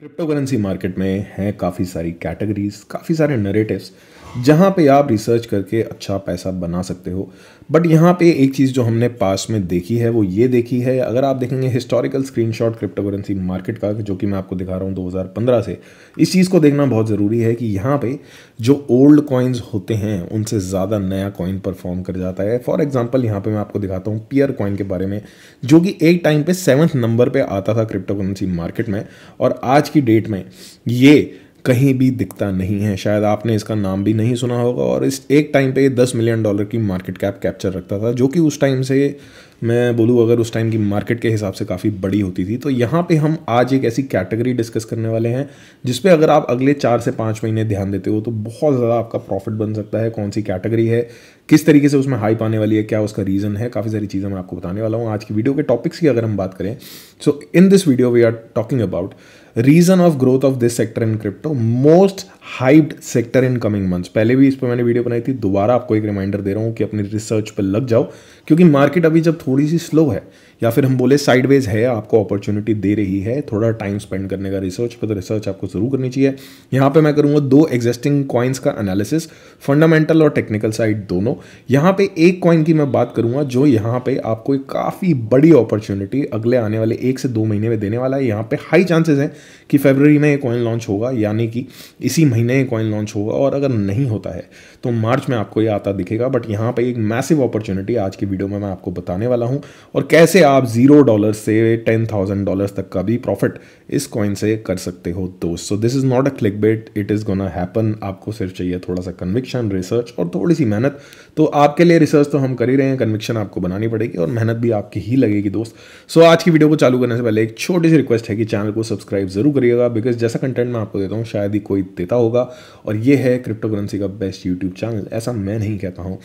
crypto currency market में हैं काफ़ी सारी कैटेगरीज काफ़ी सारे नरेटिव्स जहाँ पे आप रिसर्च करके अच्छा पैसा बना सकते हो बट यहाँ पे एक चीज़ जो हमने पास में देखी है वो ये देखी है अगर आप देखेंगे historical screenshot shot currency market का जो कि मैं आपको दिखा रहा हूँ 2015 से इस चीज़ को देखना बहुत ज़रूरी है कि यहाँ पे जो ओल्ड कॉइन्स होते हैं उनसे ज़्यादा नया कॉइन परफॉर्म कर जाता है फॉर एग्जाम्पल यहाँ पर मैं आपको दिखाता हूँ पियर कॉइन के बारे में जो कि एक टाइम पर सेवन्थ नंबर पर आता था क्रिप्टो करेंसी मार्केट में और आज की डेट में ये कहीं भी दिखता नहीं है शायद आपने इसका नाम भी नहीं सुना होगा और इस एक टाइम पे ये दस मिलियन डॉलर की मार्केट कैप कैप्चर रखता था जो कि उस टाइम से मैं बोलूँ अगर उस टाइम की मार्केट के हिसाब से काफ़ी बड़ी होती थी तो यहाँ पे हम आज एक ऐसी कैटेगरी डिस्कस करने वाले हैं जिसपे अगर आप अगले चार से पाँच महीने ध्यान देते हो तो बहुत ज़्यादा आपका प्रॉफिट बन सकता है कौन सी कैटेगरी है किस तरीके से उसमें हाई पाने वाली है क्या उसका रीज़न है काफ़ी सारी चीज़ें मैं आपको बताने वाला हूँ आज की वीडियो के टॉपिक्स की अगर हम बात करें so in this video we are talking about reason of growth of this sector in crypto most hyped sector in coming months पहले भी इस पर मैंने वीडियो बनाई थी दोबारा आपको एक रिमाइंडर दे रहा हूँ कि अपनी रिसर्च पर लग जाओ क्योंकि मार्केट अभी जब थोड़ी सी स्लो है या फिर हम बोले साइडवेज है आपको अपॉर्चुनिटी दे रही है थोड़ा टाइम स्पेंड करने का रिसर्च पर तो रिसर्च आपको जरूर करनी चाहिए यहाँ पर मैं करूँगा दो एग्जिस्टिंग कॉइन्स का एनालिसिस फंडामेंटल और टेक्निकल साइड दोनों यहाँ पर एक कॉइन की मैं बात करूँगा जो यहाँ पर आपको एक काफ़ी बड़ी अपॉर्चुनिटी अगले आने वाले एक से दो महीने में देने वाला है यहाँ पर हाई चांसेस हैं कि फेबररी में ये कॉइन लॉन्च होगा यानी कि इसी महीने ये कॉइन लॉन्च होगा और अगर नहीं होता है तो मार्च में आपको ये आता दिखेगा बट यहाँ पर एक मैसिव अपॉर्चुनिटी आज की वीडियो में मैं आपको बताने वाला हूँ और कैसे आप ज़ीरो डॉलर से टेन थाउजेंड डॉलर तक का भी प्रॉफिट इस कॉइन से कर सकते हो दोस्त so this is not a clickbait it is gonna happen आपको सिर्फ चाहिए थोड़ा सा कन्विक्शन रिसर्च और थोड़ी सी मेहनत तो आपके लिए रिसर्च तो हम कर ही रहे हैं कन्विक्शन आपको बनानी पड़ेगी और मेहनत भी आपकी ही लगेगी दोस्त सो so, आज की वीडियो को चालू करने से पहले एक छोटी सी रिक्वेस्ट है कि चैनल को सब्सक्राइब जरूर करिएगा बिकॉज जैसा कंटेंट मैं आपको देता हूँ शायद ही कोई देता होगा और ये है क्रिप्टो करेंसी का बेस्ट यूट्यूब चैनल ऐसा मैं नहीं कहता हूँ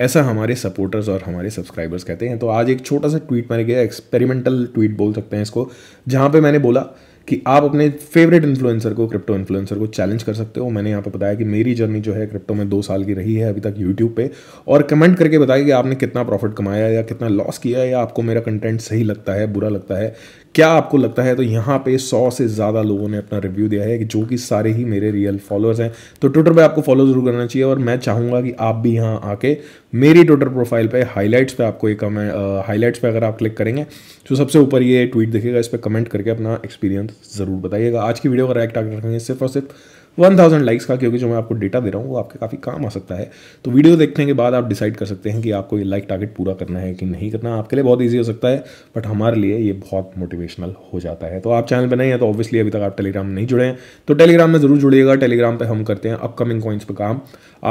ऐसा हमारे सपोर्टर्स और हमारे सब्सक्राइबर्स कहते हैं तो आज एक छोटा सा ट्वीट मैंने किया एक्सपेरिमेंटल ट्वीट बोल सकते हैं इसको जहाँ पे मैंने बोला कि आप अपने फेवरेट इन्फ्लुएंसर को क्रिप्टो इन्फ्लुएंसर को चैलेंज कर सकते हो मैंने यहाँ पर बताया कि मेरी जर्नी जो है क्रिप्टो में दो साल की रही है अभी तक यूट्यूब पे और कमेंट करके बताइए कि आपने कितना प्रॉफिट कमाया या कितना लॉस किया या आपको मेरा कंटेंट सही लगता है बुरा लगता है क्या आपको लगता है तो यहाँ पे सौ से ज़्यादा लोगों ने अपना रिव्यू दिया है जो कि सारे ही मेरे रियल फॉलोअर्स हैं तो ट्विटर पे आपको फॉलो ज़रूर करना चाहिए और मैं चाहूँगा कि आप भी यहाँ आके मेरी ट्विटर प्रोफाइल पे हाईलाइट्स पे आपको एक कमेंट हाईलाइट्स पे अगर आप क्लिक करेंगे तो सबसे ऊपर ये ट्वीट दिखेगा इस पर कमेंट करके अपना एक्सपीरियंस ज़रूर बताइएगा आज की वीडियो का रैक्ट आगे रखेंगे सिर्फ और सिर्फ वन थाउजेंड लाइक्स का क्योंकि जो मैं आपको डेटा दे रहा हूँ वो आपके काफ़ी काम आ सकता है तो वीडियो देखने के बाद आप डिसाइड कर सकते हैं कि आपको ये लाइक टारगेट पूरा करना है कि नहीं करना आपके लिए बहुत ईजी हो सकता है बट हमारे लिए ये बहुत मोटिवेशनल हो जाता है तो आप चैनल पर नहीं है तो ऑब्वियसली अभी तक आप टेलीग्राम नहीं जुड़े हैं तो टेलीग्राम में ज़रूर जुड़िएगा टेलीग्राम पर हम करते हैं अपकमिंग कॉइन्स पर काम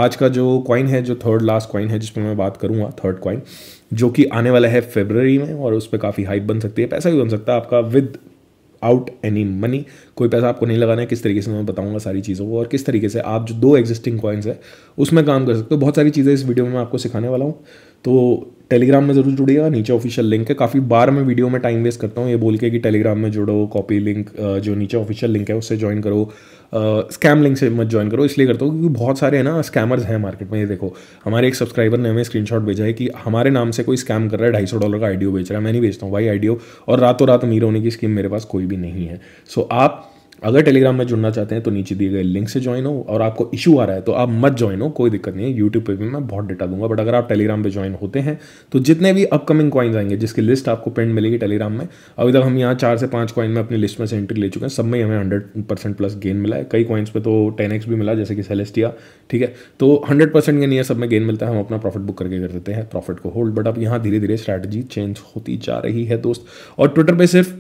आज का जो कॉइन है जो थर्ड लास्ट कॉइन है जिस पर मैं बात करूँगा थर्ड कॉइन जो कि आने वाला है फेबररी में और उस पर काफ़ी हाइप बन सकती है पैसा भी बन सकता है आपका विद आउट एनी मनी कोई पैसा आपको नहीं लगाना है किस तरीके से मैं बताऊंगा सारी चीज़ों को और किस तरीके से आप जो दो एग्जिस्टिंग कॉइन्स है उसमें काम कर सकते हो बहुत सारी चीज़ें इस वीडियो में मैं आपको सिखाने वाला हूँ तो टेलीग्राम में जरूर जुड़िएगा नीचे ऑफिशियल लिंक है काफ़ी बार मैं वीडियो में टाइम वेस्ट करता हूँ ये बोल के कि टेलीग्राम में जुड़ो कॉपी लिंक जो नीचे ऑफिशियल लिंक है उससे ज्वाइन करो स्कैम लिंक से मत ज्वाइन करो इसलिए करता हूँ क्योंकि बहुत सारे हैं ना स्कैमर्स हैं मार्केट में ये देखो हमारे एक सब्सक्राइबर ने हमें स्क्रीनशॉट भेजा है कि हमारे नाम से कोई स्कैम कर रहा है ढाई सौ डॉलर का आइडियो बेच रहा है मैं नहीं बेचता हूँ भाई आइडियो और रातों रात अमीर होने की स्कीम मेरे पास कोई भी नहीं है सो आप अगर टेलीग्राम में जुड़ना चाहते हैं तो नीचे दिए गए लिंक से ज्वाइन हो और आपको इशू आ रहा है तो आप मत ज्वाइन हो कोई दिक्कत नहीं है यूट्यूब पर भी मैं बहुत डेटा दूंगा बट अगर आप टेलीग्राम पर ज्वाइन होते हैं तो जितने भी अपकमिंग कॉइन्स आएंगे जिसकी लिस्ट आपको पेंट मिलेगी टेलीग्राम में अभी तक हम यहाँ चार से पाँच कॉइन में अपनी लिस्ट में से एंट्री ले चुके हैं सब में हमें हंड्रेड परसेंट प्लस गेन मिला है कई कॉइन्स पर तो टेन एक्स भी मिला जैसे कि सेलेस्टिया ठीक है तो हंड्रेड परसेंट के नियर सब में गेन मिलता है हम अपना प्रॉफिट बुक करके कर देते हैं प्रॉफिट को होल्ड बट अब यहाँ धीरे धीरे स्ट्रैटेजी चेंज होती जा रही है दोस्त और ट्विटर पर सिर्फ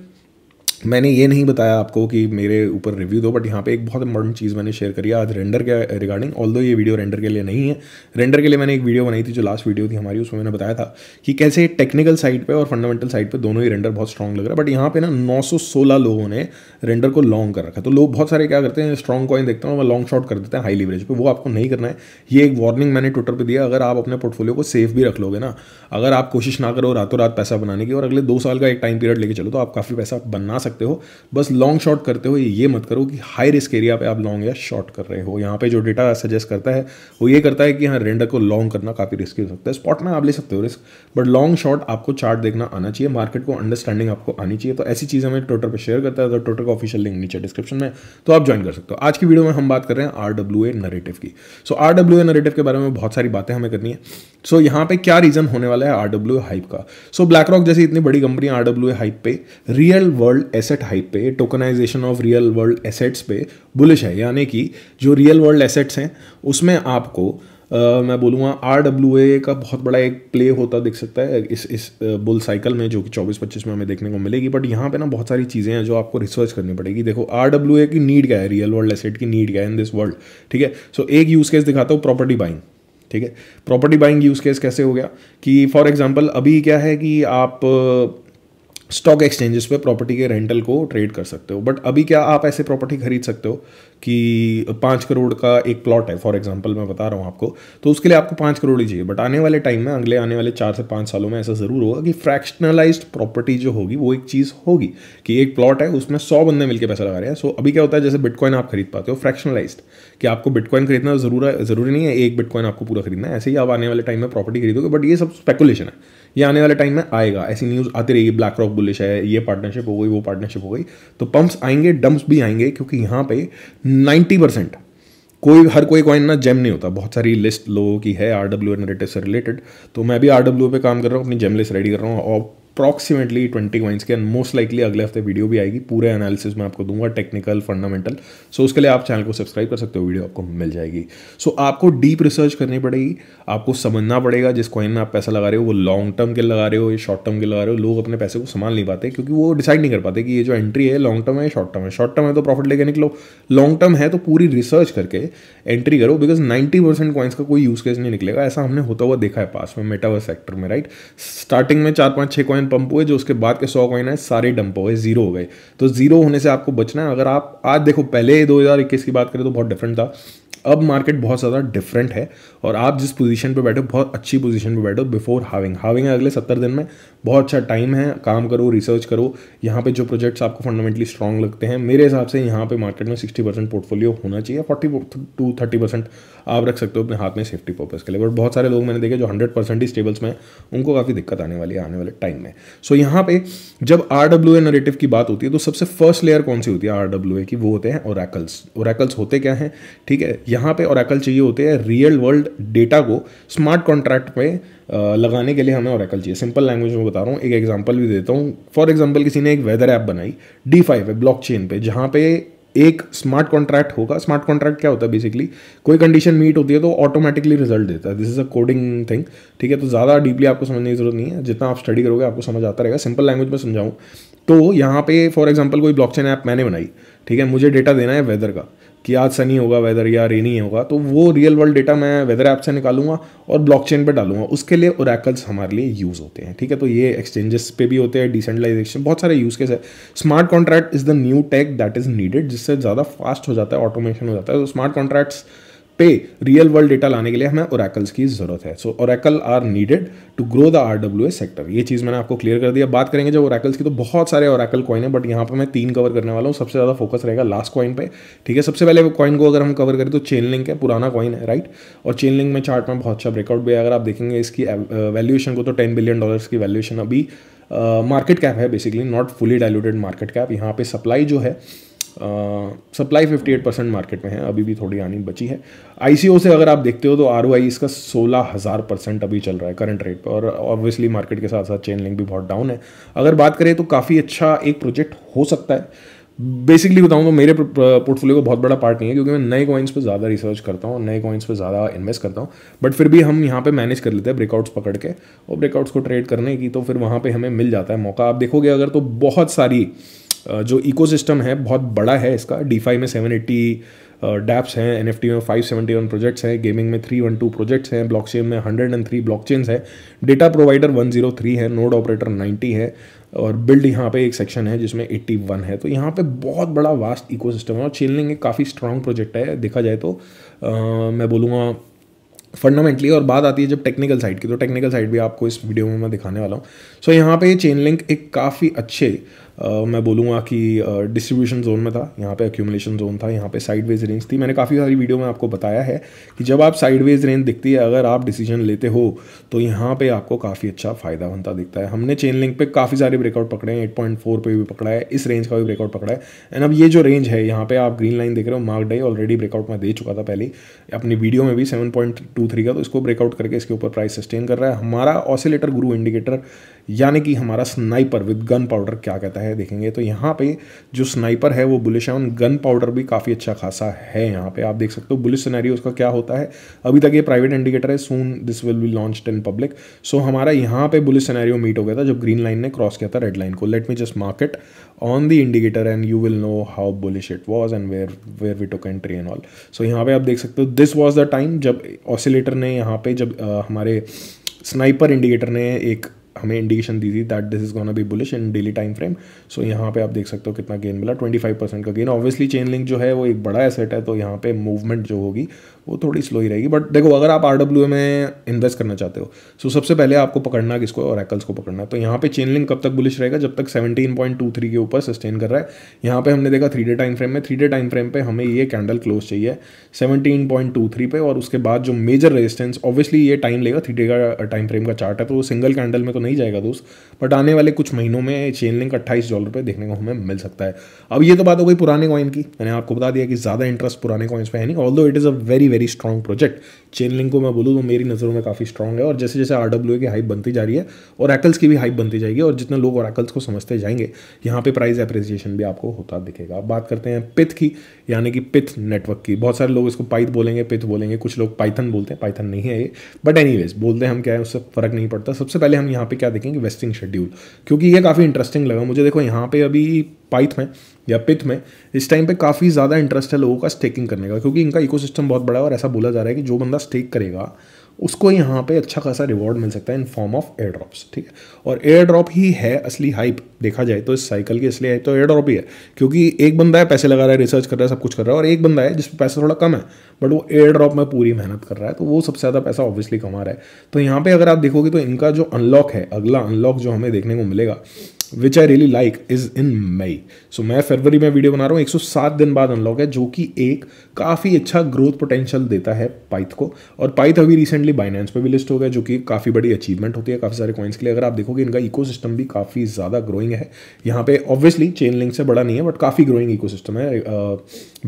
मैंने ये नहीं बताया आपको कि मेरे ऊपर रिव्यू दो बट यहाँ पे एक बहुत इंपॉर्टेंट चीज़ मैंने शेयर करी आज रेंडर के रिगार्डिंग ऑल दो ये वीडियो रेंडर के लिए नहीं है रेंडर के लिए मैंने एक वीडियो बनाई थी जो लास्ट वीडियो थी हमारी उसमें मैंने बताया था कि कैसे टेक्निकल साइड पर और फंडामेंटल साइड पर दोनों ही रेंडर बहुत स्ट्रॉन्ग लग रहा है बट यहाँ पे ना नौ लोगों ने रेंडर को लॉन्ग कर रखा तो लोग बहुत सारे क्या करते हैं स्ट्रॉन्ग कॉइन देखते हैं और लॉन्ग शॉट कर देते हैं हाई लीवरेज पर वो आपको नहीं करना है ये एक वार्निंग मैंने ट्विटर पर दिया अगर आप अपने पोर्टफोलियो को सेफ भी रख लोगे ना अगर आप कोशिश ना करो रातों रात पैसा बनाने की और अगले दो साल का एक टाइम पीरियड लेके चलो तो आप काफ़ी पैसा बना सकते सकते हो बस लॉन्ग शॉर्ट करते हो ये मत करो कि हाई रिस्क एरिया पे आप लॉन्ग या शॉर्ट कर रहे हो यहाँ पे जो डेटा सजेस्ट करता है वो ये करता है कि हाँ रेंडर को लॉन्ग करना काफ़ी रिस्की हो सकता है स्पॉट में आप ले सकते हो रिस्क बट लॉन्ग शॉर्ट आपको चार्ट देखना आना चाहिए मार्केट को अंडरस्टैंडिंग आपको आनी चाहिए तो ऐसी चीज़ हमें ट्विटर पर शेयर करता है तो ट्विटर का ऑफिशियल लिंक नीचे डिस्क्रिप्शन में तो आप ज्वाइन कर सकते हो आज की वीडियो में हम बात कर रहे हैं आर डब्ल्यू ए नरेटिव की so R W A narrative के बारे में बहुत सारी बातें हमें करनी है सो यहाँ पर क्या रीजन होने वाला है आर डब्ल्यू ए हाइप का सो ब्लैक रॉक जैसी इतनी बड़ी company R W A hype पे रियल वर्ल्ड एसेट हाइप पे tokenisation of real world assets पे बुलिश है यानी कि जो रियल वर्ल्ड एसेट्स हैं उसमें आपको आ, मैं बोलूँगा आर डब्ल्यू ए का बहुत बड़ा एक प्ले होता दिख सकता है इस इस बुल साइकिल में जो कि चौबीस पच्चीस में हमें देखने को मिलेगी बट यहाँ पे ना बहुत सारी चीज़ें हैं जो आपको रिसर्च करनी पड़ेगी देखो आर डब्ल्यू ए की नीड क्या है रियल वर्ल्ड एसेट की नीड क्या है इन दिस वर्ल्ड ठीक है सो so, एक यूज़ केस दिखाता हूँ प्रॉपर्टी बाइंग ठीक है प्रॉपर्टी बाइंग यूज़ केस कैसे हो गया कि फॉर एग्जाम्पल अभी क्या है कि आप स्टॉक एक्सचेंजेस पे प्रॉपर्टी के रेंटल को ट्रेड कर सकते हो बट अभी क्या आप ऐसे प्रॉपर्टी खरीद सकते हो कि पाँच करोड़ का एक प्लॉट है फॉर एग्जांपल मैं बता रहा हूँ आपको तो उसके लिए आपको पाँच करोड़ ही चाहिए बट आने वाले टाइम में अगले आने वाले चार से पाँच सालों में ऐसा ज़रूर होगा कि फ्रैक्शनलाइज्ड प्रॉपर्टी जो होगी वो एक चीज़ होगी कि एक प्लॉट है उसमें सौ बंदे मिलकर पैसा लगा रहे हैं सो अभी क्या होता है जैसे बिटकॉइन आप खरीद पाते हो फ्रैक्शनलाइज्ड कि आपको बिटकॉइन खरीदना जरूर ज़रूरी नहीं है एक बिटकॉइन आपको पूरा खरीदना है ऐसे ही आप आने वाले टाइम में प्रॉपर्टी खरीदोगे बट ये सब स्पेकुलेशन है ये आने वाले टाइम में आएगा ऐसी न्यूज़ आती रहेगी ब्लैक रॉक बुलिश है ये पार्टनरशिप हो गई वो पार्टनरशिप हो गई तो पंप्स आएंगे डम्प्स भी आएंगे क्योंकि यहाँ पे नाइन्टी परसेंट कोई हर कोई कॉइन ना जेम नहीं होता बहुत सारी लिस्ट लोगों की है आर डब्ल्यू एनरेटिव से रिलेटेड तो मैं भी आर डब्ल्यू पे काम कर रहा हूँ अपनी जेम लिस्ट रेडी कर रहा हूँ और अप्रॉक्सीमेटली ट्वेंटी कॉइन्स के एंड मोस्ट लाइकली अगले हफ्ते वीडियो भी आएगी पूरे एनालिसिस में आपको दूंगा टेक्निकल फंडामेंटल सो उसके लिए आप चैनल को सब्सक्राइब कर सकते हो वीडियो आपको मिल जाएगी सो आपको डीप रिसर्च करनी पड़ेगी आपको समझना पड़ेगा जिस कॉइन में आप पैसा लगा रहे हो वो लॉन्ग टर्म के लगा रहे हो या शॉर्ट टर्म के लगा रहे हो लोग अपने पैसे को संभाल नहीं पाते क्योंकि वो डिसाइड नहीं कर पाते कि ये जो एंट्री है लॉन्ग टर्म है शॉर्ट टर्म है शॉर्ट टर्म है तो प्रॉफिट लेके निकलो लॉन्ग टर्म है तो पूरी रिसर्च करके एंट्री करो बिकॉज नाइन्टी परसेंट कॉइन्स का कोई यूज केस नहीं निकलेगा ऐसा हमने होता हुआ देखा है पास में मेटावर्स सेक्टर में राइट स्टार्टिंग में चार पाँच छः कॉइन डंप हुए जो उसके बाद के सौ कॉइन है सारे डंप हुए जीरो हो गए तो जीरो होने से आपको बचना है अगर आप आज देखो पहले दो की बात करें तो बहुत डिफरेंट था अब मार्केट बहुत ज़्यादा डिफरेंट है और आप जिस पोजीशन पे बैठो बहुत अच्छी पोजीशन पे बैठो बिफोर हाविंग हाविंग अगले सत्तर दिन में बहुत अच्छा टाइम है काम करो रिसर्च करो यहाँ पे जो प्रोजेक्ट्स आपको फंडामेंटली स्ट्रॉन्ग लगते हैं मेरे हिसाब से यहाँ पे मार्केट में सिक्सटी परसेंट पोर्टफोलियो होना चाहिए फोर्टी टू थर्टी परसेंट आप रख सकते हो अपने हाथ में सेफ्टी पर्पज़ के लिए बट बहुत सारे लोग मैंने देखे जो हंड्रेड परसेंट ही स्टेबल्स में उनको काफ़ी दिक्कत आने वाली है आने वाले टाइम में सो so, यहाँ पे जब आर डब्ल्यू ए नरेटिव की बात होती है तो सबसे फर्स्ट लेयर कौन सी होती है आर डब्ल्यू ए की वो होते हैं ओरैकल्स ओरैकल्स होते क्या हैं ठीक है यहाँ पे ओरेकल चाहिए होते हैं रियल वर्ल्ड डेटा को स्मार्ट कॉन्ट्रैक्ट में लगाने के लिए हमें ओरेकल चाहिए सिंपल लैंग्वेज में बता रहा हूँ एक एग्जांपल भी देता हूँ फॉर एग्जांपल किसी ने एक वेदर ऐप बनाई डी फाइव है ब्लॉक चेन पे जहाँ पे एक स्मार्ट कॉन्ट्रैक्ट होगा स्मार्ट कॉन्ट्रैक्ट क्या होता है बेसिकली कोई कंडीशन मीट होती है तो ऑटोमेटिकली रिजल्ट देता है this is a coding thing ठीक है तो ज़्यादा डीपली आपको समझने की जरूरत नहीं है जितना आप स्टडी करोगे आपको समझ आता रहेगा सिंपल लैंग्वेज में समझाऊँ तो यहाँ पे फॉर एग्जाम्पल कोई ब्लॉक ऐप मैंने बनाई ठीक है मुझे डेटा देना है वेदर का कि आज सनी होगा वेदर या रेनी होगा तो वो रियल वर्ल्ड डेटा मैं वेदर ऐप से निकालूंगा और ब्लॉकचेन पे डालूंगा उसके लिए ओरेकल्स हमारे लिए यूज़ होते हैं ठीक है तो ये एक्सचेंजेस पे भी होते हैं डिसेंट्रलाइजेशन बहुत सारे यूज़ केस है smart contract is the new tech that is needed जिससे ज़्यादा फास्ट हो जाता है ऑटोमेशन हो जाता है तो स्मार्ट कॉन्ट्रैक्ट्स पे रियल वर्ल्ड डेटा लाने के लिए हमें ओरेकल्स की ज़रूरत है so oracle are needed to grow the R W sector ये चीज़ मैंने आपको क्लियर कर दिया बात करेंगे जब ओरेकल्स की तो बहुत सारे ओरेकल कॉइन है बट यहाँ पर मैं तीन कवर करने वाला हूँ सबसे ज़्यादा फोकस रहेगा लास्ट कॉइन पर ठीक है सबसे पहले कॉइन को अगर हम कवर करें तो चेन लिंक है पुराना कॉइन है राइट और चेन लिंक में चार्ट में बहुत अच्छा ब्रेकआउट भी है अगर आप देखेंगे इसकी वैल्यूएशन uh, को तो टेन बिलियन डॉलर्स की वैल्यूएशन अभी मार्केट uh, कैप है basically not fully diluted market cap यहाँ पे सप्लाई जो है supply fifty eight percent market में है अभी भी थोड़ी आनी बची है आई से अगर आप देखते हो तो आर इसका सोलह हज़ार परसेंट अभी चल रहा है करंट रेट पर और ऑब्वियसली मार्केट के साथ साथ चेन लिंक भी बहुत डाउन है अगर बात करें तो काफ़ी अच्छा एक प्रोजेक्ट हो सकता है बेसिकली बताऊँ तो मेरे पोर्टफोलियो का बहुत बड़ा पार्ट नहीं है क्योंकि मैं नए कॉइन्स पर ज़्यादा रिसर्च करता हूँ नए कॉइन्स पर ज़्यादा इन्वेस्ट करता हूँ बट फिर भी हम यहाँ पे मैनेज कर लेते हैं ब्रेकआउट्स पकड़ के और ब्रेकआउट्स को ट्रेड करने की तो फिर वहाँ पे हमें मिल जाता है मौका आप देखोगे अगर तो बहुत सारी जो इकोसिस्टम है बहुत बड़ा है इसका डी में एट्टी डैप्स हैं एन एफ टी में फाइव सेवेंटी वन प्रोजेक्ट्स हैं गेमिंग में थ्री वन टू प्रोजेक्ट्स हैं चेन में hundred and three blockchains हैं data provider one zero three है नोड ऑपरेटर नाइन्टी है और बिल्ड यहाँ पे एक सेक्शन है जिसमें एट्टी वन है तो यहाँ पे बहुत बड़ा वास्ट इको सिस्टम है और चेनलिंग एक काफ़ी स्ट्रांग प्रोजेक्ट है देखा जाए तो आ, मैं बोलूँगा फंडामेंटली और बात आती है जब टेक्निकल साइड की तो टेक्निकल साइड भी आपको इस वीडियो में मैं दिखाने वाला हूँ सो so, यहाँ पे चेन लिंक एक काफ़ी अच्छे मैं बोलूँगा कि डिस्ट्रीब्यूशन जोन में था यहाँ पे एक्यूमुलेशन जोन था यहाँ पे साइड वेज रेंज थी मैंने काफ़ी सारी वीडियो में आपको बताया है कि जब आप साइड वेज रेंज दिखती है अगर आप डिसीजन लेते हो तो यहाँ पे आपको काफ़ी अच्छा फ़ायदा बनता दिखता है हमने चेन लिंक पे काफ़ी सारे ब्रेकआउट पकड़े हैं एट पॉइंट फोर पर भी पकड़ा है इस रेंज का भी ब्रेकआउट पकड़ा है एंड अब ये जो रेंज है यहाँ पर आप ग्रीन लाइन देख रहे हो मार्क डे ऑलरेडी ब्रेकआउट में दे चुका था पहले अपनी वीडियो में भी सेवन पॉइंट टू थ्री का तो इसको ब्रेकआउट करके इसके ऊपर प्राइस सस्टेन कर रहा है हमारा ऑसिलेटर गुरु इंडिकेटर यानी कि हमारा स्नाइपर विद गन पाउडर क्या कहता है देखेंगे तो यहाँ पे जो स्नाइपर है वो बुलिश है ऑन गन पाउडर भी काफ़ी अच्छा खासा है यहाँ पे आप देख सकते हो बुलिश सिनेरियो उसका क्या होता है अभी तक ये प्राइवेट इंडिकेटर है soon this will be launch in public so हमारा यहाँ पे बुलिश सिनेरियो मीट हो गया था जब ग्रीन लाइन ने क्रॉस किया था रेड लाइन को let me just market on the indicator and you will know how bullish it was and where where we took and all so यहाँ पे आप देख सकते हो दिस वॉज द टाइम जब ऑसिलेटर ने यहाँ पे जब आ, हमारे स्नाइपर इंडिकेटर ने एक हमें इंडिकेशन दी थी that this is gonna be bullish in daily time frame so यहाँ पे आप देख सकते हो कितना गेन मिला 25 परसेंट का गेन ऑब्वियसली चेन लिंक जो है वो एक बड़ा एसेट है तो यहाँ पे मूवमेंट जो होगी वो थोड़ी स्लो ही रहेगी बट देखो अगर आप आर में इन्वेस्ट करना चाहते हो सो so सबसे पहले आपको पकड़ना किसको और एकल्स को पकड़ना है तो यहाँ पे चेन लिंक कब तक बुलिश रहेगा जब तक सेवनटीन के ऊपर सस्टेन कर रहा है यहाँ पे हमने देखा थ्री डे टाइम फ्रेम में थ्री डे टाइम फ्रेम पे हमें ये कैंडल क्लोज चाहिए सेवनटीन पे और उसके बाद जो मेजर रेजिस्टेंस ऑब्वियसली ये टाइम लेगा थ्री डे का टाइम फ्रेम का चार्ट है तो सिंगल कैंडल में तो नहीं नहीं जाएगा दोस्त बट आने वाले कुछ महीनों में चेन लिंक अट्ठाईस डॉलर पर देखने को हमें मिल सकता है अब ये तो बात हो गई पुराने कॉइन की मैंने आपको बता दिया कि ज़्यादा इंटरेस्ट पुराने कॉइन्स पर है नहीं all it is a very very strong project Chainlink को मैं बोलूँ तो मेरी नज़रों में काफ़ी स्ट्रॉन्ग है और जैसे जैसे आर डब्ल्यू की हाइप बनती जा रही है और एकल्स की भी हाइप बनती जाएगी और जितने लोग और को समझते जाएंगे यहाँ पर प्राइस अप्रिसिएशन भी आपको होता दिखेगा अब बात करते हैं पिथ की यानी कि पिथ नेटवर्क की बहुत सारे लोग इसको पाइथ बोलेंगे पिथ बोलेंगे कुछ लोग पाइथन बोलते हैं पाइथन नहीं है ये बट एनी बोलते हैं हम क्या है उससे फ़र्क नहीं पड़ता सबसे पहले हम यहाँ पे क्या देखेंगे वेस्टिंग शेड्यूल क्योंकि ये काफ़ी इंटरेस्टिंग लगा मुझे देखो यहाँ पे अभी पाइथ में या पिथ में इस टाइम पे काफ़ी ज़्यादा इंटरेस्ट है लोगों का स्टेकिंग करने का क्योंकि इनका इकोसिस्टम बहुत बड़ा है और ऐसा बोला जा रहा है कि जो बंदा स्टेक करेगा उसको यहाँ पे अच्छा खासा रिवॉर्ड मिल सकता है in form of airdrops ठीक है और एयर ड्रॉप ही है असली हाइप देखा जाए तो इस साइकिल की इसलिए तो एयर ड्रॉप ही है क्योंकि एक बंदा है पैसे लगा रहा है रिसर्च कर रहा है सब कुछ कर रहा है और एक बंदा है जिसमें पैसा थोड़ा कम है बट वो एयर ड्रॉप में पूरी मेहनत कर रहा है तो वो सबसे ज़्यादा पैसा ऑब्वियसली कमा रहा है तो यहाँ पर अगर आप देखोगे तो इनका जो अनलॉक है अगला अनलॉक जो हमें देखने को मिलेगा which I really like is in May so मैं फरवरी में वीडियो बना रहा हूँ 107 दिन बाद अनलॉक है जो कि एक काफ़ी अच्छा ग्रोथ पोटेंशियल देता है पाइथ को और पाइथ अभी रिसेंटली बाइनेंस पे भी लिस्ट हो गया जो कि काफ़ी बड़ी अचीवमेंट होती है काफ़ी सारे कॉइन्स के लिए अगर आप देखोगे इनका इको भी काफ़ी ज़्यादा ग्रोइंग है यहाँ पे ऑब्वियसली चेन लिंक से बड़ा नहीं है बट काफ़ी ग्रोइंग इको है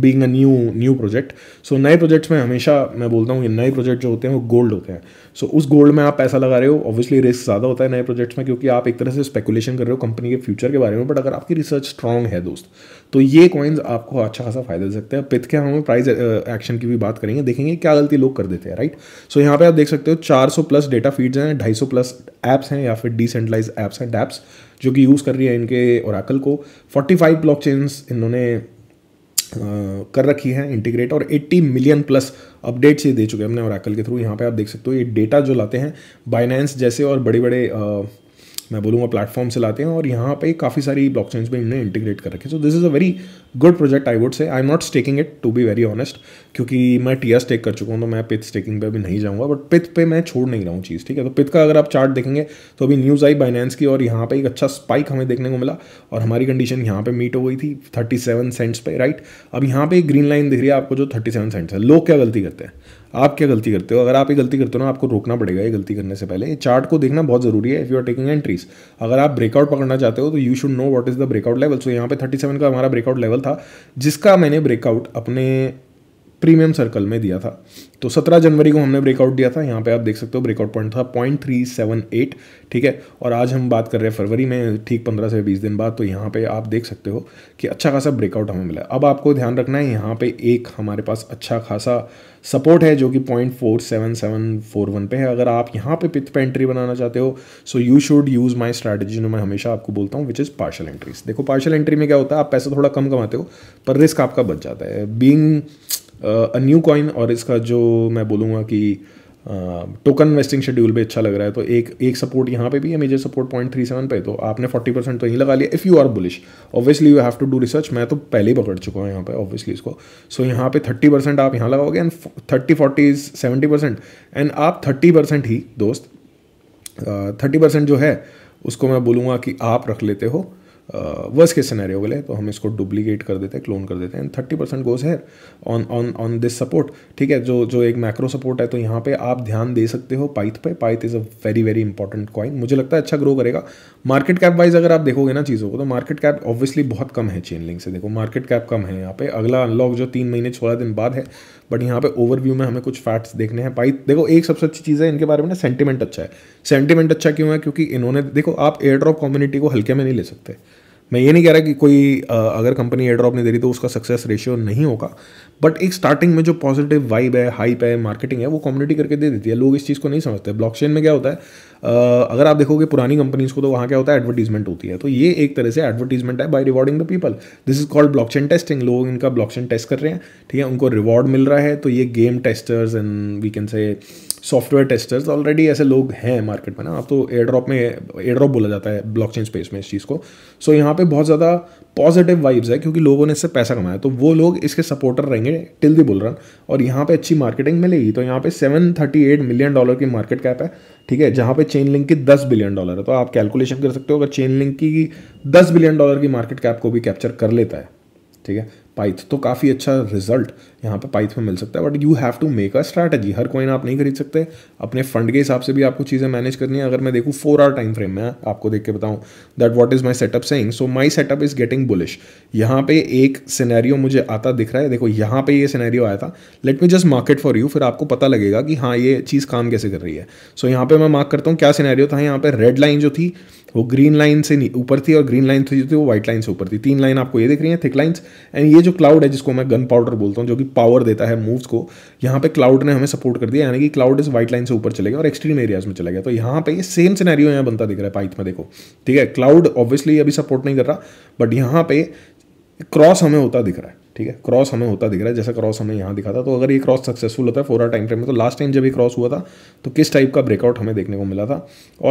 being a new new project so नए प्रोजेक्ट्स में हमेशा मैं बोलता हूँ ये नए प्रोजेक्ट जो होते हैं वो गोल्ड होते हैं सो so, उस गोल्ड में आप पैसा लगा रहे हो ऑब्वियसली रिस्क ज़्यादा होता है नए प्रोजेक्ट्स में क्योंकि आप एक तरह से स्पेकुलेशन कर रहे हो कंपनी के फ्यूचर के बारे में बट अगर आपकी रिसर्च स्ट्रांग है दोस्त तो ये कॉइन्स आपको अच्छा खासा फायदा दे सकते हैं पिथ के हम प्राइस एक्शन की भी बात करेंगे देखेंगे क्या गलती लोग कर देते हैं राइट सो यहाँ पे आप देख सकते हो 400 प्लस डेटा फीड्स हैं 250 प्लस ऐप्स हैं या फिर डिसेंट्रलाइज ऐप्स हैं डैप्स जो कि यूज़ कर रही है इनके और को 45 ब्लॉकचेन्स इन्होंने कर रखी है इंटीग्रेट और 80 मिलियन प्लस अपडेट्स ये दे चुके हैं हमने ओराकल के थ्रू यहाँ पे आप देख सकते हो ये डेटा जो लाते हैं बाइनेंस जैसे और बड़े बड़े मैं बोलूँगा प्लेटफॉर्म से लाते हैं और यहाँ पे काफ़ी सारी ब्लॉक चेंज भी इन्होंने इंटीग्रेट कर रखे so this is a very good project I would say I am not staking it to be very honest क्योंकि मैं एस स्टेक कर चुका हूँ तो मैं पिथ स्टेकिंग पे अभी नहीं जाऊँगा बट पिथ पे मैं छोड़ नहीं रहा हूँ चीज़ ठीक है तो पिथ का अगर आप चार्ट देखेंगे तो अभी न्यूज़ आई बाइनेंस की और यहाँ पर एक अच्छा स्पाइक हमें देखने को मिला और हमारी कंडीशन यहाँ पर मीट हो गई थी थर्टी सेवन सेंट्स पर राइट अब यहाँ पर ग्रीन लाइन दिख रही है आपको जो थर्टी सेवन सेंट्स है लोग क्या गलती करते हैं आप क्या गलती करते हो अगर आप ये गलती करते हो ना आपको रोकना पड़ेगा ये गलती करने से पहले ये चार्ट को देखना बहुत जरूरी है if you are taking entries अगर आप ब्रेकआउट पकड़ना चाहते हो तो you should know what is the breakout level so यहाँ पे थर्टी सेवन का हमारा ब्रेकआउट लेवल था जिसका मैंने ब्रेकआउट अपने प्रीमियम सर्कल में दिया था तो 17 जनवरी को हमने ब्रेकआउट दिया था यहाँ पे आप देख सकते हो ब्रेकआउट पॉइंट था पॉइंट थ्री सेवन एट ठीक है और आज हम बात कर रहे हैं फरवरी में ठीक 15 से 20 दिन बाद तो यहाँ पे आप देख सकते हो कि अच्छा खासा ब्रेकआउट हमें मिला अब आपको ध्यान रखना है यहाँ पे एक हमारे पास अच्छा खासा सपोर्ट है जो कि point four seven seven four one पे है अगर आप यहाँ पे पिथ पे एंट्री बनाना चाहते हो so you should use my strategy जो मैं हमेशा आपको बोलता हूँ विच इज़ पार्शल एंट्रीज देखो पार्शल एंट्री में क्या होता है आप पैसा थोड़ा कम कमाते हो पर रिस्क आपका बच जाता है बींग अ न्यू कॉइन और इसका जो मैं बोलूँगा कि टोकन इन्वेस्टिंग शेड्यूल भी अच्छा लग रहा है तो एक एक सपोर्ट यहाँ पे भी है major support point three seven पे तो आपने फोर्टी परसेंट तो यहीं लगा लिया if you are bullish obviously you have to do research मैं तो पहले ही पकड़ चुका हूँ यहाँ पे ऑब्वियसली इसको सो so, यहाँ पे थर्टी परसेंट आप यहाँ लगाओगे and thirty forty is seventy percent and आप थर्टी परसेंट ही दोस्त थर्टी uh, परसेंट जो है उसको मैं बोलूँगा कि आप रख लेते हो वर्स के सिनेरियो के लिए तो हम इसको डुप्लीकेट कर देते हैं क्लोन कर देते हैं एंड थर्टी परसेंट गोज है on on on this support ठीक है जो जो एक मैक्रो सपोर्ट है तो यहाँ पे आप ध्यान दे सकते हो पाइथ पे Pyth is a very very important coin मुझे लगता है अच्छा ग्रो करेगा मार्केट कैप वाइज अगर आप देखोगे ना चीज़ों को तो मार्केट कैप ऑब्वियसली बहुत कम है चेन लिंक से देखो मार्केट कैप कम है यहाँ पे अगला अनलॉक जो तीन महीने छोड़ा दिन बाद है बट यहाँ पे ओवरव्यू में हमें कुछ फैक्ट्स देखने हैं पाइथ देखो एक सबसे अच्छी चीज़ है इनके बारे में ना सेंटीमेंट अच्छा है सेंटीमेंट अच्छा क्यों है क्योंकि इन्होंने देखो आप एयर ड्रॉप कम्युनिटी को हल्के में नहीं ले सकते मैं ये नहीं कह रहा कि कोई अगर कंपनी एयर ड्रॉप नहीं दे रही तो उसका सक्सेस रेशियो नहीं होगा बट एक स्टार्टिंग में जो पॉजिटिव वाइब है हाइप है मार्केटिंग है वो कम्युनिटी करके दे देती है लोग इस चीज़ को नहीं समझते ब्लॉकचेन में क्या होता है अगर आप देखोगे पुरानी कंपनीज को तो वहाँ क्या होता है एडवर्टीजमेंट होती है तो ये एक तरह से एडवर्टीजमेंट है by rewarding the people this is called blockchain testing लोग इनका ब्लॉकचेन टेस्ट कर रहे हैं ठीक है उनको रिवॉर्ड मिल रहा है तो ये game testers and we can say software testers already ऐसे लोग हैं मार्केट में ना आप तो एयर ड्रॉप में एयर ड्रॉप बोला जाता है ब्लॉकचेन स्पेस में इस चीज़ को सो so, यहाँ पे बहुत ज़्यादा पॉजिटिव वाइब्स है क्योंकि लोगों ने इससे पैसा कमाया तो वो लोग इसके सपोर्टर रहेंगे टिल दी बुल रन और यहाँ पे अच्छी मार्केटिंग मिलेगी तो यहाँ पे एट मिलियन डॉलर की मार्केट कैप है ठीक है जहाँ पे चेन लिंक की दस बिलियन डॉलर है तो आप कैलकुलेशन कर सकते हो अगर चेन लिंक की दस बिलियन डॉलर की मार्केट कैप को भी कैप्चर कर लेता है ठीक है पाइथ तो काफ़ी अच्छा रिजल्ट यहाँ पे पाइथ में मिल सकता है but you have to make a strategy हर कोइन आप नहीं खरीद सकते अपने फंड के हिसाब से भी आपको चीज़ें मैनेज करनी है अगर मैं देखूँ फोर आवर टाइम फ्रेम में हाँ, आपको देख के बताऊँ that what is my setup saying so my setup is getting bullish यहाँ पे एक सिनेरियो मुझे आता दिख रहा है देखो यहाँ पे ये सिनेरियो आया था let me just market for you फिर आपको पता लगेगा कि हाँ ये चीज़ काम कैसे कर रही है सो so, यहाँ पे मैं मार्क करता हूँ क्या सिनेरियो था यहाँ पे रेड लाइन जो थी वो ग्रीन लाइन से ऊपर थी और ग्रीन लाइन थी जो थी वो व्हाइट लाइन से ऊपर थी तीन लाइन आपको ये दिख रही है थिक लाइन्स एंड ये जो क्लाउड है जिसको मैं गन पाउडर बोलता हूँ जो कि पावर देता है मूव्स को यहाँ पे क्लाउड ने हमें सपोर्ट कर दिया यानी कि क्लाउड इस वाइट लाइन से ऊपर चले गया और एक्सट्रीम एरियाज में चले गया तो यहाँ पे ये सेम सिनेरियो यहाँ बनता दिख रहा है पाइथ में देखो ठीक है क्लाउड ऑब्वियसली अभी सपोर्ट नहीं कर रहा बट यहाँ पे क्रॉस हमें होता दिख रहा है ठीक है क्रॉस हमें होता दिख रहा है जैसा क्रॉस हमें यहाँ दिखा था तो अगर ये क्रॉस सक्सेसफुल होता है फोर आर टाइम फ्रेम में तो लास्ट टाइम जब ये क्रॉस हुआ था तो किस टाइप का ब्रेकआउट हमें देखने को मिला था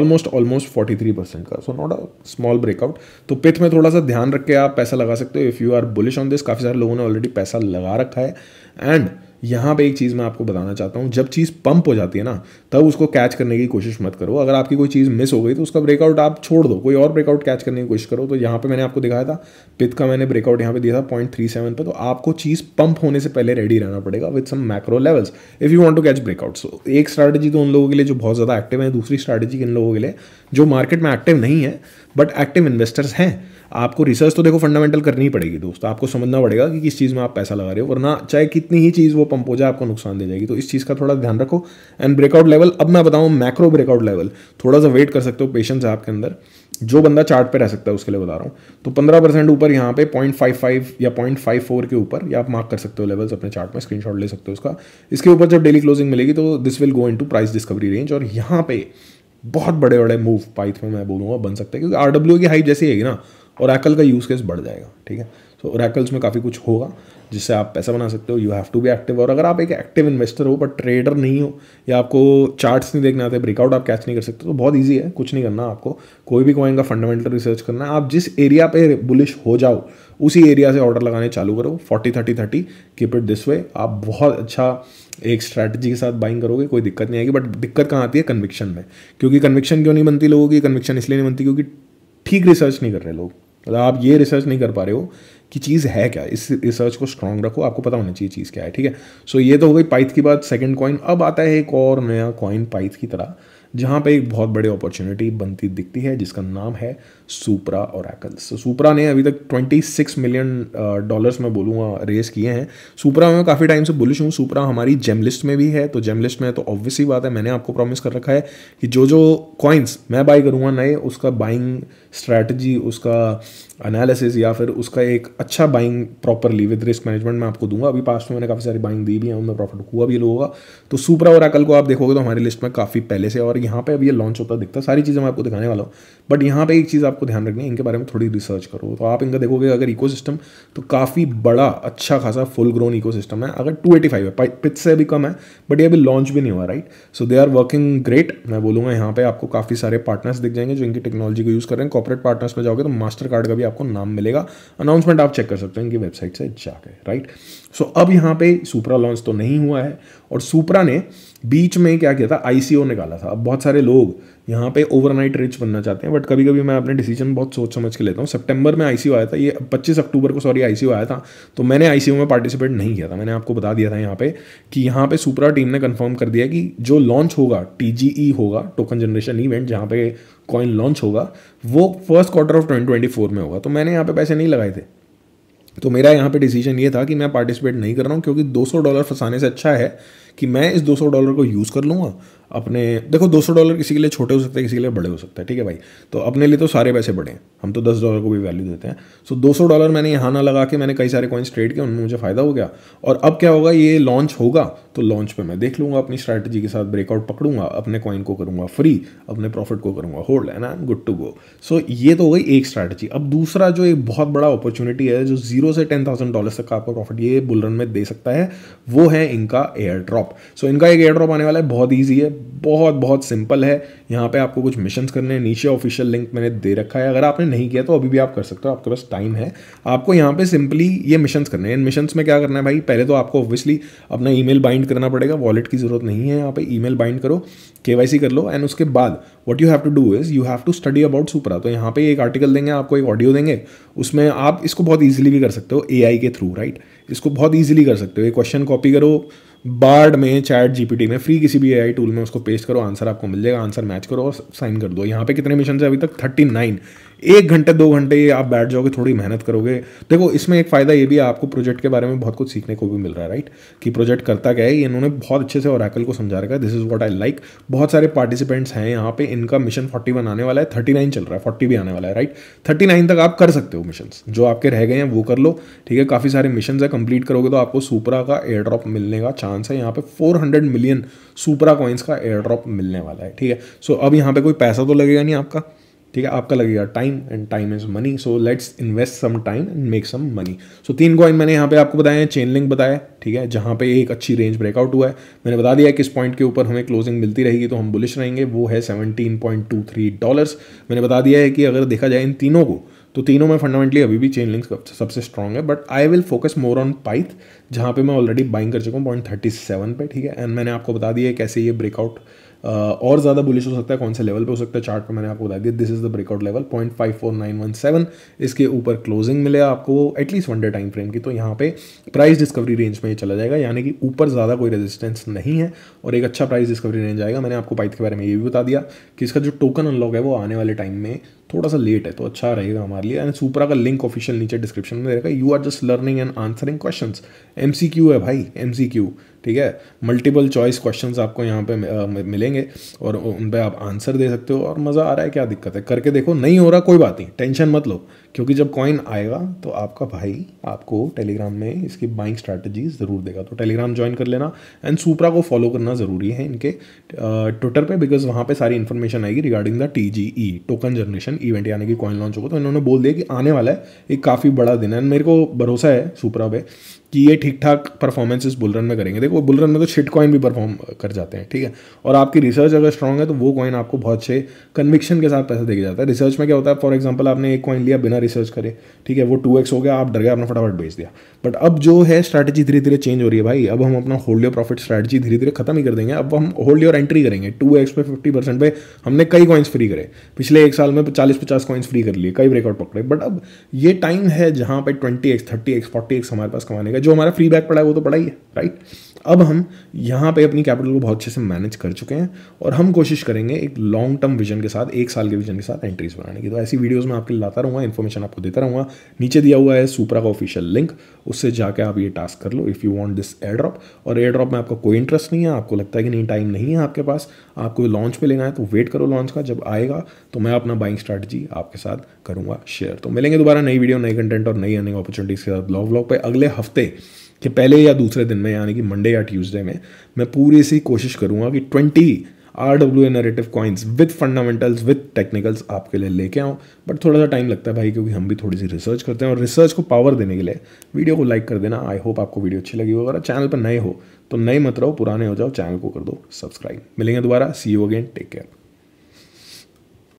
almost almost forty three percent का so not a small breakout तो पिथ में थोड़ा सा ध्यान रख के आप पैसा लगा सकते हो if you are bullish on this काफ़ी सारे लोगों ने ऑलरेडी पैसा लगा रखा है एंड यहाँ पे एक चीज़ मैं आपको बताना चाहता हूँ जब चीज़ पंप हो जाती है ना तब उसको कैच करने की कोशिश मत करो अगर आपकी कोई चीज़ मिस हो गई तो उसका ब्रेकआउट आप छोड़ दो कोई और ब्रेकआउट कैच करने की कोशिश करो तो यहाँ पे मैंने आपको दिखाया था पिथ का मैंने ब्रेकआउट यहाँ पे दिया था पॉइंट थ्री सेवन पर तो आपको चीज़ पंप होने से पहले रेडी रहना पड़ेगा with some macro levels if you want to catch breakout so एक स्ट्रैटेजी तो उन लोगों के लिए जो बहुत ज़्यादा एक्टिव है दूसरी स्ट्रैटेजी इन लोगों के लिए जो मार्केट में एक्टिव नहीं है बट एक्टिव इन्वेस्टर्स हैं आपको रिसर्च तो देखो फंडामेंटल करनी पड़ेगी दोस्त आपको समझना पड़ेगा कि किस चीज़ में आप पैसा लगा रहे हो वरना चाहे कितनी ही चीज़ वो पंप हो जाए आपको नुकसान दे जाएगी तो इस चीज़ का थोड़ा ध्यान रखो एंड ब्रेकआउट लेवल अब मैं बताऊँ मैक्रो ब्रेकआउट लेवल थोड़ा सा वेट कर सकते हो पेशेंस है आपके अंदर जो बंदा चार्ट पे रह सकता है उसके लिए बता रहा हूँ तो पंद्रह परसेंट ऊपर यहाँ पे पॉइंट फाइव फाइव या पॉइंट फाइव फोर के ऊपर या आप मार्क कर सकते हो लेवल्स अपने चार्ट में स्क्रीनशॉट ले सकते हो उसका इसके ऊपर जब डेली क्लोजिंग मिलेगी तो this will go into price discovery range और यहाँ पे बहुत बड़े बड़े मूव पाइथ में मैं बोलूँगा बन सकते हैं क्योंकि आर डब्ल्यू की हाइप जैसी है ना और एकल का यूज़ केस बढ़ जाएगा ठीक है सो so, रैकल्स में काफ़ी कुछ होगा जिससे आप पैसा बना सकते हो you have to be active और अगर आप एक एक्टिव इन्वेस्टर हो बट ट्रेडर नहीं हो या आपको चार्ट्स नहीं देखना आते ब्रेकआउट आप कैच नहीं कर सकते तो बहुत ईजी है कुछ नहीं करना आपको कोई भी कॉइन का फंडामेंटल रिसर्च करना है आप जिस एरिया पे बुलिश हो जाओ उसी एरिया से ऑर्डर लगाने चालू करो forty thirty thirty keep it this way आप बहुत अच्छा एक स्ट्रैटेजी के साथ बाइंग करोगे कोई दिक्कत नहीं आएगी बट दिक्कत कहाँ आती है कन्विक्शन में क्योंकि कन्विक्शन क्यों नहीं बनती लोगों की कन्विक्शन इसलिए नहीं बनती क्योंकि ठीक रिसर्च नहीं कर रहे लोग मतलब आप ये रिसर्च नहीं कर पा रहे हो कि चीज़ है क्या इस रिसर्च को स्ट्रांग रखो आपको पता होना चाहिए चीज़ क्या है ठीक है सो so, ये तो हो गई पाइथ की बात सेकंड कॉइन अब आता है एक और नया कॉइन पाइथ की तरह जहाँ पे एक बहुत बड़ी अपॉर्चुनिटी बनती दिखती है जिसका नाम है सुपरा और सो सुपरा ने अभी तक 26 मिलियन डॉलर्स में बोलूँगा रेस किए हैं सुपरा में काफ़ी टाइम से बुलिश हूँ सुपरा हमारी जेमलिस्ट में भी है तो जेमलिस्ट में तो ऑब्वियसली बात है मैंने आपको प्रॉमिस कर रखा है कि जो जो कॉइन्स मैं बाई करूँगा नए उसका बाइंग स्ट्रैटेजी उसका एनालिसिस या फिर उसका एक अच्छा buying properly with risk management मैं आपको दूंगा अभी पास में मैंने काफ़ी सारी बाइंग दी भी है उनमें प्रॉफिट हुआ भी होगा तो सुपरा और अकल को आप देखोगे तो हमारी लिस्ट में काफ़ी पहले से और यहाँ पे अभी ये लॉन्च होता दिखता सारी चीज़ें मैं आपको दिखाने वाला हूँ बट यहाँ पर एक चीज़ आपको ध्यान रखनी है इनके बारे में थोड़ी रिसर्च करो तो आप इनका देखोगे अगर इको तो काफ़ी बड़ा अच्छा खासा फुल ग्रोन इको है अगर टू है पिच से भी कम है बट ये अभी लॉन्च भी नहीं हुआ right so they are working great मैं बोलूँगा यहाँ पर आपको काफ़ी सारे पार्टनर्स दिख जाएंगे जो इनकी टेक्नोलॉजी को यूज़ कर रहे हैं कॉपरेट पार्टनर्स पर जाओगे तो मास्टर कार्ड का भी आपको नाम मिलेगा अनाउंसमेंट आप चेक कर सकते हो इनकी वेबसाइट से जाके राइट सो अब यहाँ पे सुपरा लॉन्च तो नहीं हुआ है और सुपरा ने बीच में क्या किया था आईसीओ निकाला था अब बहुत सारे लोग यहाँ पे ओवरनाइट रिच बनना चाहते हैं बट कभी कभी मैं अपने डिसीजन बहुत सोच समझ के लेता हूँ सितंबर में आईसीयू आया था ये 25 अक्टूबर को सॉरी आईसीयू आया था तो मैंने आईसीयू में पार्टिसिपेट नहीं किया था मैंने आपको बता दिया था यहाँ पे कि यहाँ पे सुपरा टीम ने कन्फर्म कर दिया कि जो लॉन्च होगा टी e होगा टोकन जनरेशन इवेंट जहाँ पे कॉइन लॉन्च होगा वो फर्स्ट क्वार्टर ऑफ ट्वेंटी में होगा तो मैंने यहाँ पर पैसे नहीं लगाए थे तो मेरा यहाँ पे डिसीजन ये था कि मैं पार्टिसिपेट नहीं कर रहा हूँ क्योंकि 200 डॉलर फंसाने से अच्छा है कि मैं इस 200 डॉलर को यूज़ कर लूँगा अपने देखो 200 डॉलर किसी के लिए छोटे हो सकते हैं किसी के लिए बड़े हो सकते हैं ठीक है भाई तो अपने लिए तो सारे पैसे बड़े हैं हम तो 10 डॉलर को भी वैल्यू देते हैं सो so, 200 डॉलर मैंने यहाँ ना लगा के मैंने कई सारे कॉइन्स ट्रेड किए उनमें मुझे फ़ायदा हो गया और अब क्या होगा ये लॉन्च होगा तो लॉन्च पर मैं देख लूँगा अपनी स्ट्रैटेजी के साथ ब्रेकआउट पकड़ूंगा अपने कॉइन को करूँगा फ्री अपने प्रॉफिट को करूँगा hold and I am good to go so ये तो हो गई एक स्ट्रैटेजी अब दूसरा जो एक बहुत बड़ा अपॉर्चुनिटी है जो जीरो से टेन थाउजेंड डॉलर तक का आपका प्रॉफिट ये बुलरन में दे सकता है वो है इनका एयर ड्रॉप सो इनका एक एयर ड्रॉप आने वाला है बहुत ईजी है बहुत बहुत सिंपल है यहाँ पे आपको कुछ मिशन करने हैं नीचे ऑफिशियल लिंक मैंने दे रखा है अगर आपने नहीं किया तो अभी भी आप कर सकते हो आपके पास टाइम है आपको यहाँ पे सिंपली ये मिशन करने हैं इन मिशन में क्या करना है भाई पहले तो आपको ऑब्वियसली अपना ई बाइंड करना पड़ेगा वॉलेट की जरूरत नहीं है यहाँ पे ई बाइंड करो के कर लो एंड उसके बाद what you have to do is you have to study about Supra तो यहाँ पे एक आर्टिकल देंगे आपको एक ऑडियो देंगे उसमें आप इसको बहुत ईजिली भी कर सकते हो ए के थ्रू राइट इसको बहुत ईजिली कर सकते हो एक क्वेश्चन कॉपी करो बार्ड में चैट जीपीटी में फ्री किसी भी एआई टूल में उसको पेस्ट करो आंसर आपको मिल जाएगा आंसर मैच करो और साइन कर दो यहाँ पे कितने मिशन है अभी तक थर्टी नाइन एक घंटे दो घंटे ये आप बैठ जाओगे थोड़ी मेहनत करोगे देखो इसमें एक फ़ायदा ये भी है आपको प्रोजेक्ट के बारे में बहुत कुछ सीखने को भी मिल रहा है राइट कि प्रोजेक्ट करता क्या है ये इन्होंने बहुत अच्छे से ओराकल को समझा रखा है this is what I like बहुत सारे पार्टिसिपेंट्स हैं यहाँ पे इनका मिशन फोर्टी वन आने वाला है थर्टी नाइन चल रहा है फोर्टी भी आने वाला है राइट थर्टी नाइन तक आप कर सकते हो मिशन जो आपके रह गए हैं वो कर लो ठीक है काफ़ी सारे मिशन है कंप्लीट करोगे तो आपको सुपरा का एयर ड्रॉप मिलने का चांस है यहाँ पे फोर मिलियन सुपरा कॉइन्स का एयर ड्रॉप मिलने वाला है ठीक है सो अब यहाँ पे कोई पैसा तो लगेगा नहीं आपका ठीक है आपका लगेगा time and time is money so let's invest some time and make some money so तीन कॉइन मैंने यहाँ पे आपको बताया है चेन लिंक बताया ठीक है जहाँ पे एक अच्छी रेंज ब्रेकआउट हुआ है मैंने बता दिया किस पॉइंट के ऊपर हमें क्लोजिंग मिलती रहेगी तो हम बुलिश रहेंगे वो है seventeen point two three dollars मैंने बता दिया है कि अगर देखा जाए इन तीनों को तो तीनों में फंडामेंटली अभी भी चेन लिंक सबसे स्ट्रॉन्ग है but I will focus more on Pyth जहाँ पे मैं ऑलरेडी बाइंग कर चुका हूँ पॉइंट थर्टी सेवन पर ठीक है एंड मैंने आपको बता दिया है कैसे ये ब्रेकआउट और ज़्यादा बुलिश हो सकता है कौन से लेवल पे हो सकता है चार्ट पे मैंने आपको बता दिया this is the breakout level point five four nine one seven इसके ऊपर क्लोजिंग मिले आपको at least one day time frame की तो यहाँ पे प्राइस डिस्कवरी रेंज में ये चला जाएगा यानी कि ऊपर ज़्यादा कोई रेजिस्टेंस नहीं है और एक अच्छा प्राइस डिस्कवरी रेंज आएगा मैंने आपको पाइथ के बारे में ये भी बता दिया कि इसका जो टोकन अनलॉक है वो आने वाले टाइम में थोड़ा सा लेट है तो अच्छा रहेगा हमारे लिए एंड सुपरा का लिंक ऑफिशियल नीचे डिस्क्रिप्शन में रहेगा you are just learning and answering question M C Q है भाई एम सी क्यू ठीक है मल्टीपल चॉइस क्वेश्चंस आपको यहाँ पे मिलेंगे और उन पर आप आंसर दे सकते हो और मज़ा आ रहा है क्या दिक्कत है करके देखो नहीं हो रहा कोई बात नहीं टेंशन मत लो क्योंकि जब कॉइन आएगा तो आपका भाई आपको टेलीग्राम में इसकी बाइंग स्ट्रैटेजी ज़रूर देगा तो टेलीग्राम ज्वाइन कर लेना एंड सुपरा को फॉलो करना ज़रूरी है इनके ट्विटर पर बिकॉज वहाँ पर सारी इन्फॉर्मेशन आएगी regarding the T G E token generation event यानी कि कॉइन लॉन्च होगा तो इन्होंने बोल दिया कि आने वाला है एक काफ़ी बड़ा दिन है एंड मेरे को भरोसा है सुपरा पे कि ये ठीक ठाक इस बुलरन में करेंगे देखो बुलरन में तो शिट कॉइन भी परफॉर्म कर जाते हैं ठीक है और आपकी रिसर्च अगर स्ट्रॉग है तो वो कॉइन आपको बहुत अच्छे कन्विक्शन के साथ पैसा देके जाता है रिसर्च में क्या होता है फॉर एग्जाम्पल आपने एक कॉइन लिया बिना रिसर्च करे ठीक है वो टू एक्स हो गया आप डर गए आपने फटाफट बेच दिया बट अब जो है स्ट्रैटेजी धीरे धीरे चेंज हो रही है भाई अब हम अपना होल्ड योर प्रॉफिट स्ट्रैटेजी धीरे धीरे खत्म ही कर देंगे अब हम होल्ड योर एंट्री करेंगे टू एक्स पे फिफ्टी परसेंट पे हमने कई कॉइन्स फ्री करे पिछले एक साल में चालीस पचास कॉइन्स फ्री कर लिए कई रिकॉर्ड पकड़े बट अब ये टाइम है जहाँ पे twenty X thirty X forty X हमारे पास कमाने का जो हमारा फ्री बैग पड़ा है वो तो पड़ा ही है राइट अब हम यहाँ पे अपनी कैपिटल को बहुत अच्छे से मैनेज कर चुके हैं और हम कोशिश करेंगे एक लॉन्ग टर्म विजन के साथ एक साल के विजन के साथ एंट्रीज बनाने की तो ऐसी वीडियोस में आपके लाता रहूँगा इन्फॉर्मेशन आपको देता रहूँगा नीचे दिया हुआ है सुपरा का ऑफिशियल लिंक उससे जाके आप ये टास्क कर लो if you want this airdrop और एयर ड्रॉप में आपका कोई इंटरेस्ट नहीं है आपको लगता है कि नहीं टाइम नहीं है आपके पास आपको लॉन्च पर लेना है तो वेट करो लॉन्च का जब आएगा तो मैं अपना बाइंग स्ट्रैटेजी आपके साथ करूँगा शेयर तो मिलेंगे दोबारा नई वीडियो नई कंटेंट और नई अर्निंग अपॉर्चुनिटीज़ के साथ ब्लॉग ब्लॉग पर अगले हफ्ते कि पहले या दूसरे दिन में यानी कि मंडे या ट्यूसडे में मैं पूरी सी कोशिश करूँगा कि twenty R W A narrative coins with fundamentals with technicals आपके लिए लेके आऊँ बट थोड़ा सा टाइम लगता है भाई क्योंकि हम भी थोड़ी सी रिसर्च करते हैं और रिसर्च को पावर देने के लिए वीडियो को लाइक कर देना आई होप आपको वीडियो अच्छी लगी हो अगर चैनल पर नए हो तो नए मत रहो पुराने हो जाओ चैनल को कर दो सब्सक्राइब मिलेंगे दोबारा see you again take care